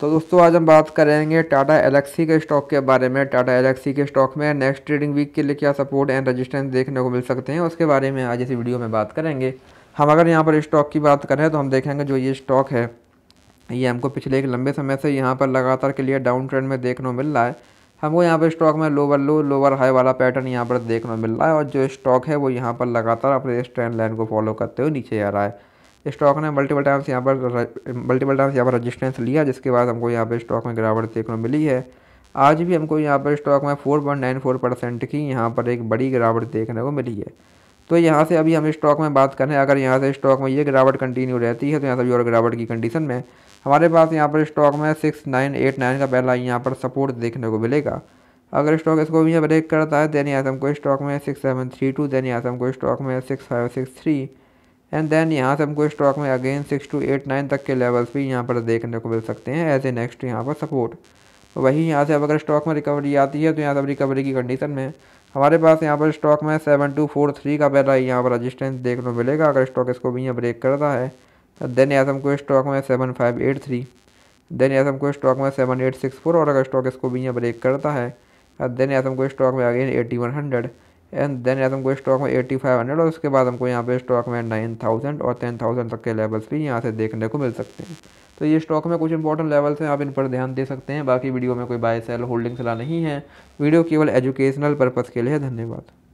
तो दोस्तों आज हम बात करेंगे टाटा एलेक्सी के स्टॉक के बारे में टाटा एलेक्सी के स्टॉक में नेक्स्ट ट्रेडिंग वीक के लिए क्या सपोर्ट एंड रेजिस्टेंस देखने को मिल सकते हैं उसके बारे में आज इसी वीडियो में बात करेंगे हम अगर यहाँ पर स्टॉक की बात करें तो हम देखेंगे जो ये स्टॉक है ये हमको पिछले एक लंबे समय से यहाँ पर लगातार के लिए डाउन ट्रेंड में देखने को मिल रहा है हमको यहाँ पर स्टॉक में लोअर लो लोअर हाई वाला पैटर्न यहाँ पर देखने को मिल रहा है और जो स्टॉक है वो यहाँ पर लगातार अपने इस ट्रेंड लाइन को फॉलो करते हुए नीचे आ रहा है स्टॉक ने मल्टीपल टाइम्स यहाँ पर मल्टीपल टाइम्स यहाँ पर रजिस्टेंस लिया जिसके बाद हमको यहाँ पर स्टॉक में गिरावट देखने को मिली है आज भी हमको यहाँ पर स्टॉक में फोर परसेंट की यहाँ पर एक बड़ी गिरावट देखने को मिली है तो यहाँ से अभी हम स्टॉक में बात करें अगर यहाँ से स्टॉक में ये गिरावट कंटिन्यू रहती है तो यहाँ से और गिरावट की कंडीशन में हमारे पास यहाँ पर स्टॉक में सिक्स नाइन एट नाइन का पहला यहाँ पर सपोर्ट देखने को मिलेगा अगर स्टॉक इसको भी ब्रेक करता है दैनिक आजम को स्टॉक में six seven three two then आजम को स्टॉक में six five six three and then यहाँ से हमको स्टॉक में again six two eight nine तक के लेवल्स भी यहाँ पर देखने को मिल सकते हैं एज ए नेक्स्ट यहाँ पर सपोर्ट तो वही यहाँ से अब अगर स्टॉक में रिकवरी आती है तो यहाँ से अब रिकवरी की कंडीशन में हमारे पास यहाँ पर स्टॉक में सेवन टू फोर थ्री का पहला यहाँ पर रजिस्टेंस देखने को मिलेगा अगर स्टॉक इसको भी यहाँ ब्रेक करता है देन यहाँ से हमको स्टॉक में seven five eight three then यहाँ से हमको स्टॉक में सेवन एट सिक्स फोर और अगर स्टॉक इसको भी यहाँ ब्रेक करता है देन यहाँ से हमको स्टॉक में again eighty one hundred and then आज हमको स्टॉक में एट्टी फाइव हंड्रेड और उसके बाद हमको यहाँ पे स्टॉक में नाइन थाउजेंड और टेन थाउजेंड तक के लेवल्स भी यहाँ से देखने को मिल सकते हैं तो ये स्टॉक में कुछ इंपॉर्टेंट लेवल्स हैं आप इन पर ध्यान दे सकते हैं बाकी वीडियो में कोई बाय सेल होल्डिंग सलाह नहीं है वीडियो केवल एजुकेशनल पर्पज़ के लिए धन्यवाद